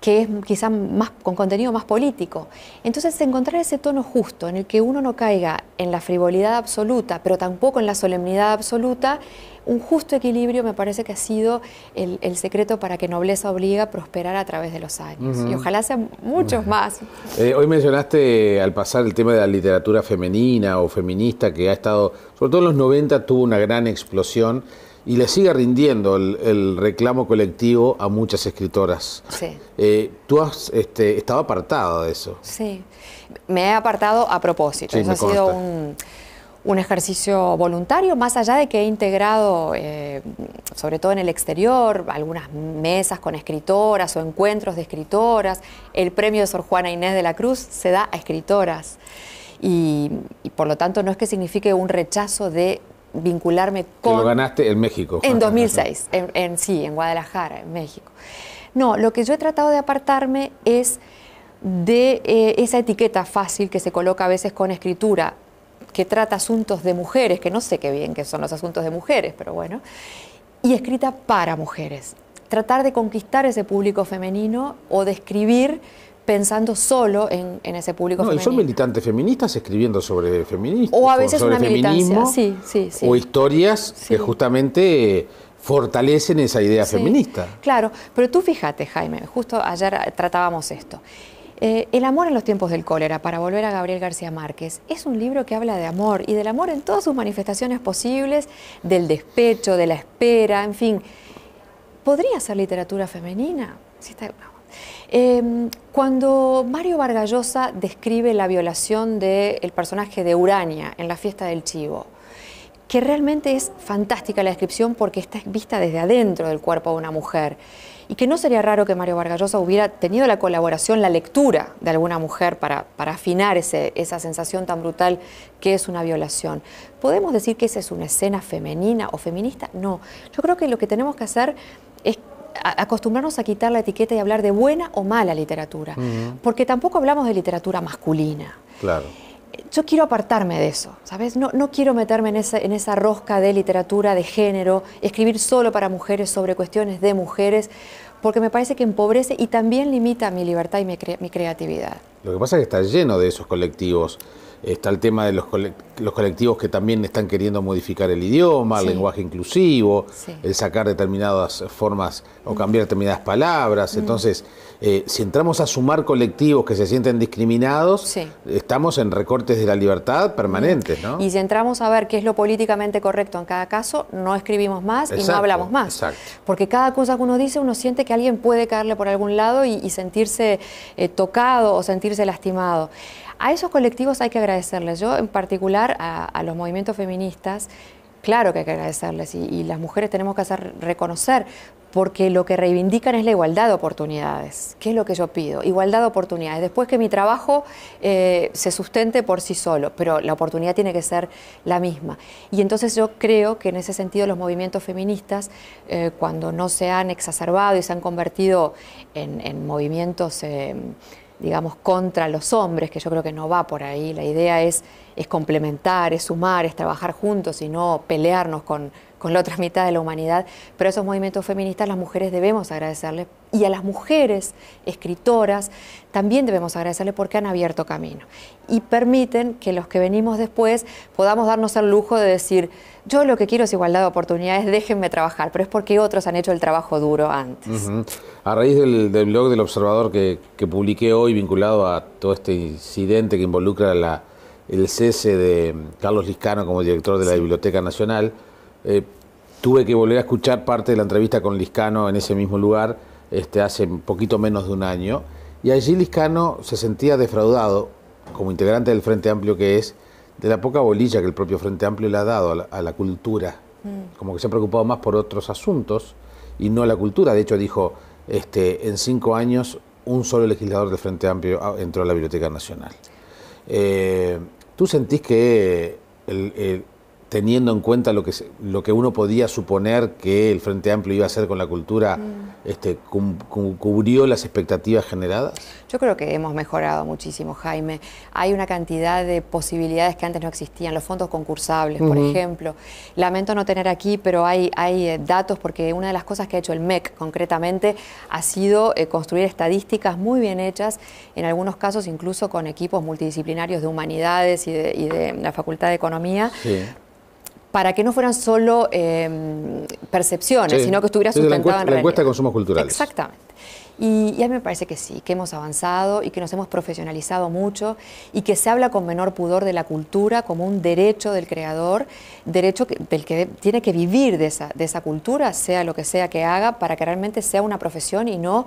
que es quizás más, con contenido más político. Entonces, encontrar ese tono justo en el que uno no caiga en la frivolidad absoluta, pero tampoco en la solemnidad absoluta, un justo equilibrio me parece que ha sido el, secreto para que Nobleza Obliga a prosperar a través de los años. Y ojalá sean muchos más. Eh, hoy mencionaste al pasar el tema de la literatura femenina o feminista que ha estado, sobre todo en los 90 tuvo una gran explosión y le sigue rindiendo el, reclamo colectivo a muchas escritoras. Sí. Eh, tú has este, estado apartada de eso. Sí, me he apartado a propósito. eso ha sido un, ejercicio voluntario, más allá de que he integrado, eh, sobre todo en el exterior, algunas mesas con escritoras o encuentros de escritoras. El premio de Sor Juana Inés de la Cruz se da a escritoras. y por lo tanto no es que signifique un rechazo de vincularme con... lo ganaste en México. En 2006, en, sí, en Guadalajara, en México. No, lo que yo he tratado de apartarme es de eh, esa etiqueta fácil que se coloca a veces con escritura, que trata asuntos de mujeres, que no sé qué bien que son los asuntos de mujeres, pero bueno, y escrita para mujeres. Tratar de conquistar ese público femenino o de escribir pensando solo en, ese público no, y son militantes feministas escribiendo sobre feminismo. O a veces una militancia, sí, sí, sí. O historias que justamente fortalecen esa idea feminista. Claro, pero tú fíjate, Jaime, justo ayer tratábamos esto. Eh, el amor en los tiempos del cólera, para volver a Gabriel García Márquez, es un libro que habla de amor y del amor en todas sus manifestaciones posibles, del despecho, de la espera, en fin. ¿Podría ser literatura femenina? Si está, Em, cuando Mario Vargallosa describe la violación del personaje de Urania en la fiesta del Chivo, que realmente es fantástica la descripción porque está vista desde adentro del cuerpo de una mujer. Y que no sería raro que Mario Vargallosa hubiera tenido la colaboración, la lectura de alguna mujer para, para afinar ese, esa sensación tan brutal que es una violación. ¿Podemos decir que esa es una escena femenina o feminista? No. Yo creo que lo que tenemos que hacer es acostumbrarnos a quitar la etiqueta y hablar de buena o mala literatura, porque tampoco hablamos de literatura masculina. Claro. Yo quiero apartarme de eso, ¿sabes? No, quiero meterme en esa, rosca de literatura de género, escribir solo para mujeres sobre cuestiones de mujeres, porque me parece que empobrece y también limita mi libertad y mi, mi creatividad. Lo que pasa es que está lleno de esos colectivos Está el tema de los, colectivos que también están queriendo modificar el idioma, el lenguaje inclusivo, el sacar determinadas formas o cambiar determinadas palabras. Mm. Entonces, eh, si entramos a sumar colectivos que se sienten discriminados, estamos en recortes de la libertad permanentes. Mm. ¿no? Y si entramos a ver qué es lo políticamente correcto en cada caso, no escribimos más y no hablamos más. Porque cada cosa que uno dice, uno siente que alguien puede caerle por algún lado y, sentirse eh, tocado o sentirse lastimado. A esos colectivos hay que agradecerles. Yo en particular a, los movimientos feministas, claro que hay que agradecerles y, las mujeres tenemos que hacer reconocer porque lo que reivindican es la igualdad de oportunidades. ¿Qué es lo que yo pido? Igualdad de oportunidades. Después que mi trabajo eh, se sustente por sí solo, pero la oportunidad tiene que ser la misma. Y entonces yo creo que en ese sentido los movimientos feministas, eh, cuando no se han exacerbado y se han convertido en, movimientos... Eh, digamos, contra los hombres, que yo creo que no va por ahí. La idea es es complementar, es sumar, es trabajar juntos y no pelearnos con, la otra mitad de la humanidad. Pero esos movimientos feministas las mujeres debemos agradecerles y a las mujeres escritoras también debemos agradecerles porque han abierto camino y permiten que los que venimos después podamos darnos el lujo de decir, yo lo que quiero es igualdad de oportunidades, déjenme trabajar, pero es porque otros han hecho el trabajo duro antes. A raíz del, blog del Observador que, que publiqué hoy vinculado a todo este incidente que involucra la el cese de Carlos Liscano como director de la Biblioteca Nacional. Eh, tuve que volver a escuchar parte de la entrevista con Liscano en ese mismo lugar este, hace poquito menos de un año. Y allí Liscano se sentía defraudado, como integrante del Frente Amplio que es, de la poca bolilla que el propio Frente Amplio le ha dado a la, cultura. Mm. Como que se ha preocupado más por otros asuntos y no la cultura. De hecho, dijo, este, en cinco años un solo legislador del Frente Amplio ah, entró a la Biblioteca Nacional. Eh, ¿Tú sentís que el, teniendo en cuenta lo que, lo que uno podía suponer que el Frente Amplio iba a hacer con la cultura, mm. este, ¿cubrió las expectativas generadas? Yo creo que hemos mejorado muchísimo, Jaime. Hay una cantidad de posibilidades que antes no existían, los fondos concursables, por ejemplo. Lamento no tener aquí, pero hay, hay eh, datos porque una de las cosas que ha hecho el MEC concretamente ha sido eh, construir estadísticas muy bien hechas, en algunos casos incluso con equipos multidisciplinarios de humanidades y de, y de la Facultad de Economía. Sí para que no fueran solo eh, percepciones, sino que estuviera sustentado en realidad. La encuesta de consumos culturales. Exactamente. Y, a mí me parece que sí, que hemos avanzado y que nos hemos profesionalizado mucho y que se habla con menor pudor de la cultura como un derecho del creador, derecho del que tiene que vivir de esa, de esa cultura, sea lo que sea que haga, para que realmente sea una profesión y no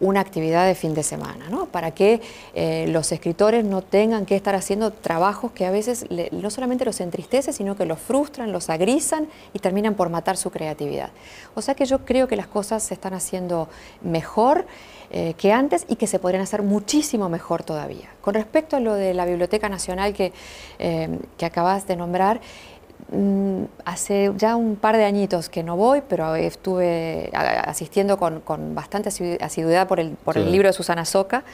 una actividad de fin de semana, ¿no? para que eh, los escritores no tengan que estar haciendo trabajos que a veces no solamente los entristece, sino que los frustran, los agrisan y terminan por matar su creatividad. O sea que yo creo que las cosas se están haciendo mejor eh, que antes y que se podrían hacer muchísimo mejor todavía. Con respecto a lo de la Biblioteca Nacional que, eh, que acabas de nombrar, Mm, hace ya un par de añitos que no voy, pero estuve asistiendo con, bastante asiduidad por el, libro de Susana Soca.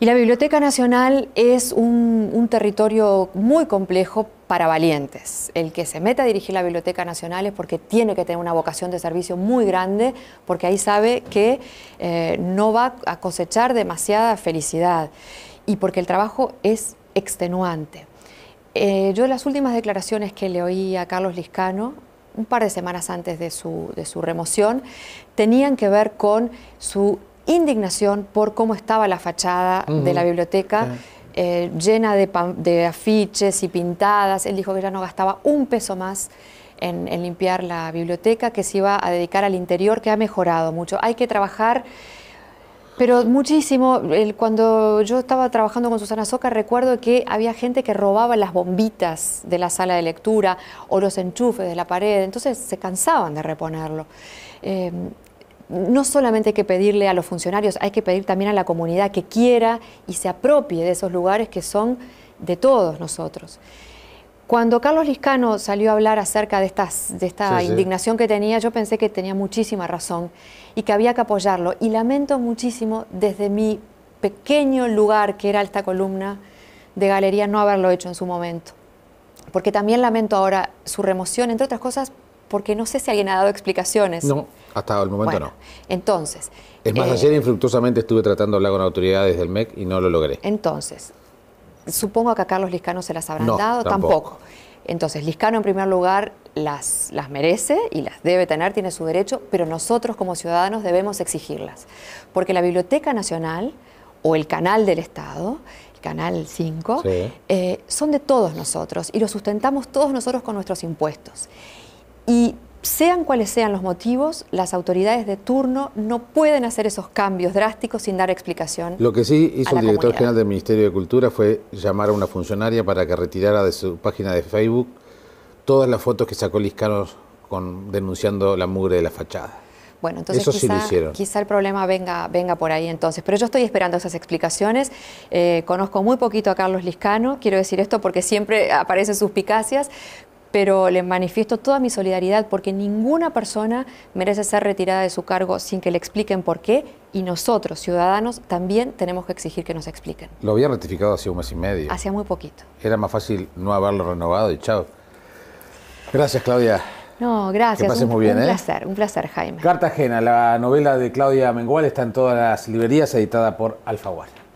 Y la Biblioteca Nacional es un, territorio muy complejo para valientes. El que se meta a dirigir la Biblioteca Nacional es porque tiene que tener una vocación de servicio muy grande, porque ahí sabe que eh, no va a cosechar demasiada felicidad y porque el trabajo es extenuante. Eh, yo las últimas declaraciones que le oí a Carlos Liscano, un par de semanas antes de su, de su remoción, tenían que ver con su indignación por cómo estaba la fachada de la biblioteca. Eh, llena de, afiches y pintadas. Él dijo que ya no gastaba un peso más en limpiar la biblioteca, que se iba a dedicar al interior, que ha mejorado mucho. Hay que trabajar pero muchísimo, cuando yo estaba trabajando con Susana Soca, recuerdo que había gente que robaba las bombitas de la sala de lectura o los enchufes de la pared, entonces se cansaban de reponerlo. Em, no solamente hay que pedirle a los funcionarios, hay que pedir también a la comunidad que quiera y se apropie de esos lugares que son de todos nosotros. Cuando Carlos Liscano salió a hablar acerca de, esta indignación que tenía, yo pensé que tenía muchísima razón y que había que apoyarlo. Y lamento muchísimo desde mi pequeño lugar, que era esta columna de galería, no haberlo hecho en su momento. Porque también lamento ahora su remoción, entre otras cosas, porque no sé si alguien ha dado explicaciones. No, hasta el momento no. Entonces. Es más, eh, ayer infructuosamente estuve tratando de hablar con autoridades del MEC y no lo logré. Entonces, Supongo que a Carlos Liscano se las habrán dado, tampoco. Entonces, Liscano en primer lugar las, las merece y las debe tener, tiene su derecho, pero nosotros como ciudadanos debemos exigirlas. Porque la Biblioteca Nacional o el canal del Estado el Canal 5, eh, son de todos nosotros y los sustentamos todos nosotros con nuestros impuestos. Y sean cuales sean los motivos, las autoridades de turno no pueden hacer esos cambios drásticos sin dar explicación. Lo que sí hizo el director general del Ministerio de Cultura fue llamar a una funcionaria para que retirara de su página de Facebook todas las fotos que sacó Liscano con, denunciando la mugre de la fachada. Bueno, entonces quizás quizá, quizá, el problema venga, venga por ahí entonces. Pero yo estoy esperando esas explicaciones. Eh, conozco muy poquito a Carlos Liscano, quiero decir esto porque siempre aparecen suspicacias pero le manifiesto toda mi solidaridad porque ninguna persona merece ser retirada de su cargo sin que le expliquen por qué y nosotros, ciudadanos, también tenemos que exigir que nos expliquen. Lo había ratificado hace un mes y medio. Hacía muy poquito. Era más fácil no haberlo renovado y chao. Gracias, Claudia. No, gracias. Que pases un, muy bien, un ¿eh? placer, un placer, Jaime. Cartagena, la novela de Claudia Mengual está en todas las librerías, editada por Alfaguara.